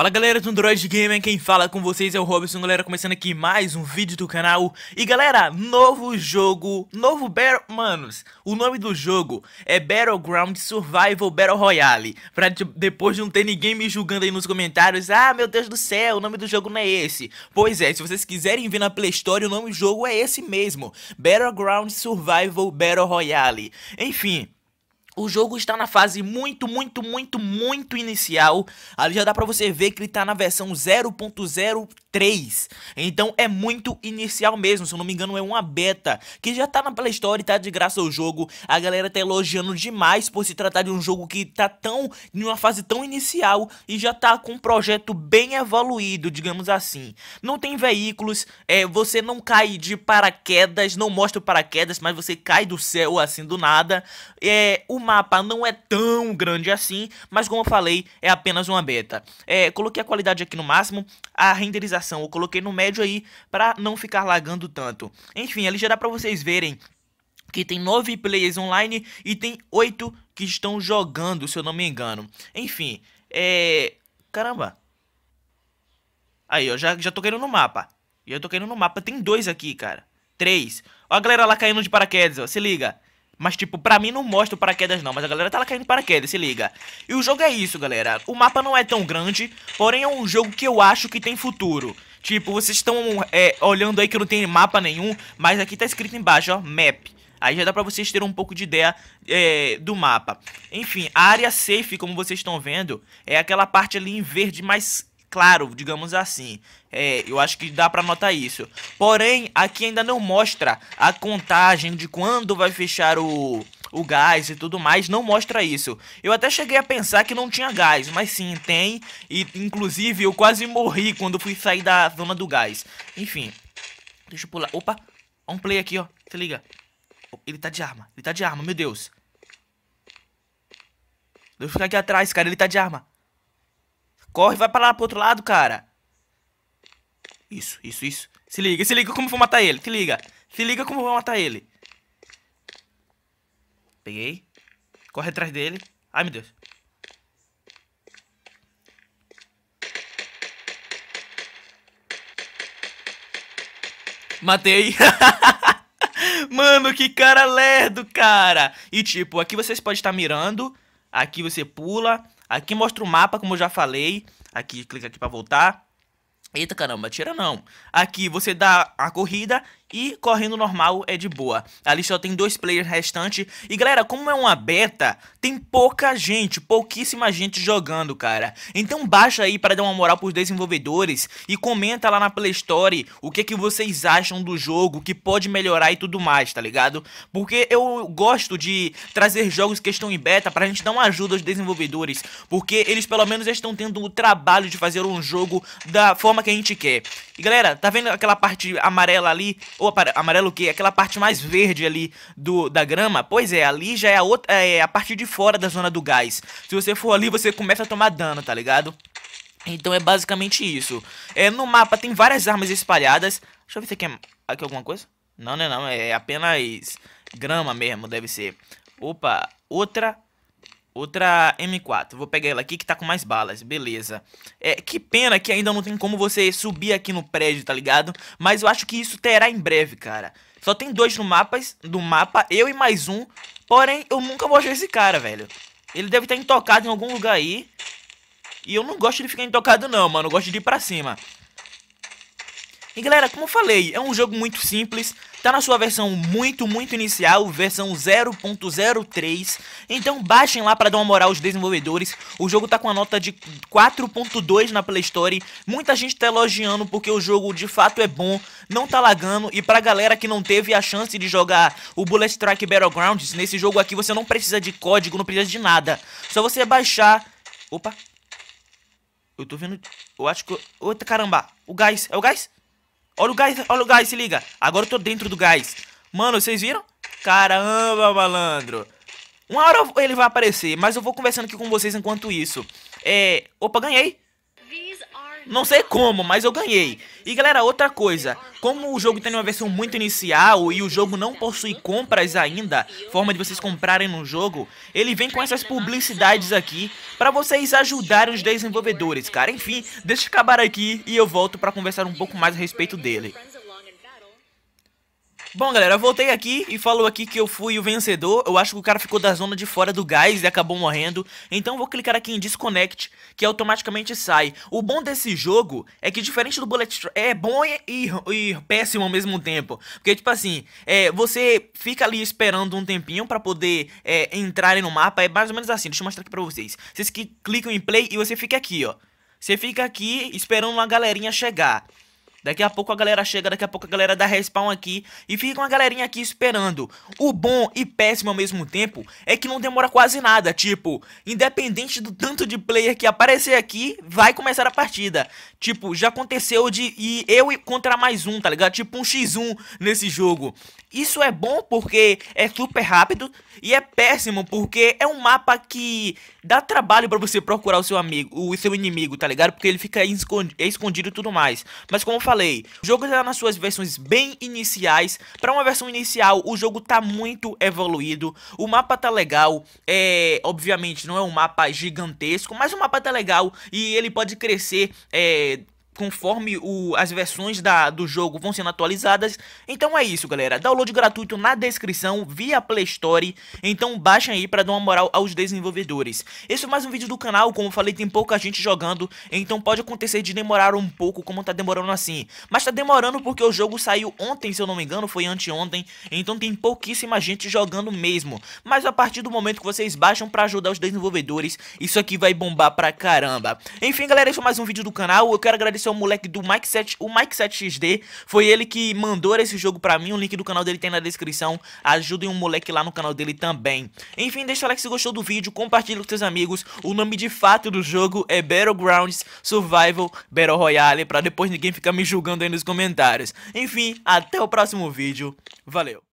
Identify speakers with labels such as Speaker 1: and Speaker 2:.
Speaker 1: Fala galera do Android Gamer, quem fala com vocês é o Robson, galera, começando aqui mais um vídeo do canal E galera, novo jogo, novo Battle... Manos, o nome do jogo é Battleground Survival Battle Royale Pra depois não ter ninguém me julgando aí nos comentários Ah, meu Deus do céu, o nome do jogo não é esse Pois é, se vocês quiserem ver na Play Store, o nome do jogo é esse mesmo Battleground Survival Battle Royale Enfim o jogo está na fase muito, muito, muito, muito inicial. Ali já dá pra você ver que ele tá na versão 0.03. Então é muito inicial mesmo, se eu não me engano é uma beta, que já tá na Play Store e tá de graça o jogo. A galera tá elogiando demais por se tratar de um jogo que tá tão, em uma fase tão inicial e já tá com um projeto bem evoluído, digamos assim. Não tem veículos, é, você não cai de paraquedas, não mostra paraquedas, mas você cai do céu assim do nada. É, o mapa não é tão grande assim, mas como eu falei, é apenas uma beta. É, coloquei a qualidade aqui no máximo, a renderização eu coloquei no médio aí, para não ficar lagando tanto. Enfim, ali já dá pra vocês verem que tem 9 players online e tem 8 que estão jogando, se eu não me engano. Enfim, é... Caramba. Aí, ó, já, já tô caindo no mapa. Já tô caindo no mapa. Tem dois aqui, cara. Três. Ó a galera lá caindo de paraquedas, ó. Se liga. Mas, tipo, pra mim não mostra o paraquedas não, mas a galera tá lá caindo paraquedas, se liga. E o jogo é isso, galera. O mapa não é tão grande, porém é um jogo que eu acho que tem futuro. Tipo, vocês estão é, olhando aí que não tem mapa nenhum, mas aqui tá escrito embaixo, ó, map. Aí já dá pra vocês terem um pouco de ideia é, do mapa. Enfim, a área safe, como vocês estão vendo, é aquela parte ali em verde mais claro, digamos assim. É, eu acho que dá para notar isso. Porém, aqui ainda não mostra a contagem de quando vai fechar o o gás e tudo mais, não mostra isso. Eu até cheguei a pensar que não tinha gás, mas sim, tem. E inclusive eu quase morri quando fui sair da zona do gás. Enfim. Deixa eu pular. Opa, um play aqui, ó. Se liga. Ele tá de arma. Ele tá de arma, meu Deus. Deixa eu ficar aqui atrás, cara. Ele tá de arma. Corre, vai pra lá pro outro lado, cara. Isso, isso, isso. Se liga, se liga como eu vou matar ele. Se liga. Se liga como eu vou matar ele. Peguei. Corre atrás dele. Ai, meu Deus. Matei. Mano, que cara lerdo, cara. E tipo, aqui vocês podem estar mirando. Aqui você pula. Aqui mostra o mapa, como eu já falei. Aqui, clica aqui para voltar. Eita caramba, tira não. Aqui você dá a corrida e correndo normal é de boa. Ali só tem dois players restantes. E galera, como é uma beta, tem pouca gente, pouquíssima gente jogando, cara. Então baixa aí para dar uma moral pros desenvolvedores e comenta lá na Play Store o que é que vocês acham do jogo, que pode melhorar e tudo mais, tá ligado? Porque eu gosto de trazer jogos que estão em beta pra gente dar uma ajuda aos desenvolvedores, porque eles pelo menos estão tendo o trabalho de fazer um jogo da forma que a gente quer. E galera, tá vendo aquela parte amarela ali? ou amarelo o quê? Aquela parte mais verde ali do, da grama. Pois é, ali já é a, outra, é a parte de fora da zona do gás. Se você for ali, você começa a tomar dano, tá ligado? Então é basicamente isso. É, no mapa tem várias armas espalhadas. Deixa eu ver se aqui é aqui alguma coisa. Não, não é não. É apenas grama mesmo, deve ser. Opa, outra Outra M4, vou pegar ela aqui que tá com mais balas, beleza. É, que pena que ainda não tem como você subir aqui no prédio, tá ligado? Mas eu acho que isso terá em breve, cara. Só tem dois no mapa, do mapa, eu e mais um. Porém, eu nunca vou achar esse cara, velho. Ele deve estar intocado em algum lugar aí. E eu não gosto de ficar intocado não, mano. Eu gosto de ir pra cima. E galera, como eu falei, é um jogo muito simples, tá na sua versão muito, muito inicial, versão 0.03, então baixem lá para dar uma moral aos desenvolvedores, o jogo tá com a nota de 4.2 na Play Store, muita gente tá elogiando porque o jogo de fato é bom, não tá lagando, e pra galera que não teve a chance de jogar o Bullet Strike Battlegrounds, nesse jogo aqui você não precisa de código, não precisa de nada, só você baixar... Opa, eu tô vendo. Eu acho que. Eu... caramba! O gás! É o gás? Olha o gás, olha o gás, se liga. Agora eu tô dentro do gás. Mano, vocês viram? Caramba, malandro. Uma hora ele vai aparecer, mas eu vou conversando aqui com vocês enquanto isso. É... Opa, ganhei. Não sei como, mas eu ganhei. E galera, outra coisa, como o jogo tem uma versão muito inicial e o jogo não possui compras ainda, forma de vocês comprarem no jogo, ele vem com essas publicidades aqui para vocês ajudarem os desenvolvedores, cara. Enfim, deixa eu acabar aqui e eu volto para conversar um pouco mais a respeito dele. Bom, galera, eu voltei aqui e falou aqui que eu fui o vencedor. Eu acho que o cara ficou da zona de fora do gás e acabou morrendo. Então vou clicar aqui em Disconnect, que automaticamente sai. O bom desse jogo é que, diferente do Bullet é bom e, e, péssimo ao mesmo tempo. Porque, tipo assim, é, você fica ali esperando um tempinho pra poder é, no mapa. É mais ou menos assim, deixa eu mostrar aqui pra vocês. Vocês que clicam em play e você fica aqui, ó. Você fica aqui esperando uma galerinha chegar. Daqui a pouco a galera chega, daqui a pouco a galera dá respawn aqui e fica uma galerinha aqui esperando. O bom e péssimo ao mesmo tempo é que não demora quase nada, tipo, independente do tanto de player que aparecer aqui, vai começar a partida. Tipo, já aconteceu de e eu contra mais um, tá ligado? Tipo um x1 nesse jogo. Isso é bom porque é super rápido e é péssimo porque é um mapa que dá trabalho para você procurar o seu amigo, o seu inimigo, tá ligado? Porque ele fica escondido e tudo mais. Mas como eu falei, o jogo já tá nas suas versões bem iniciais. Para uma versão inicial, o jogo tá muito evoluído. O mapa tá legal. É, obviamente não é um mapa gigantesco, mas o mapa tá legal e ele pode crescer é, conforme o, as versões da, do jogo vão sendo atualizadas. Então é isso, galera. Download gratuito na descrição, via Play Store. Então baixem aí para dar uma moral aos desenvolvedores. Esse é mais um vídeo do canal, como eu falei, tem pouca gente jogando, então pode acontecer de demorar um pouco, como tá demorando assim. Mas tá demorando porque o jogo saiu ontem, se eu não me engano, foi anteontem, então tem pouquíssima gente jogando mesmo. Mas a partir do momento que vocês baixam para ajudar os desenvolvedores, isso aqui vai bombar pra caramba. Enfim, galera, esse é mais um vídeo do canal, eu quero agradecer é um moleque do Mike 7, o Mike 7XD, foi ele que mandou esse jogo pra mim, o link do canal dele tem na descrição, ajudem um moleque lá no canal dele também. Enfim, deixa o like se gostou do vídeo, compartilha com seus amigos, o nome de fato do jogo é Battlegrounds Survival Battle Royale, pra depois ninguém ficar me julgando aí nos comentários. Enfim, até o próximo vídeo, valeu!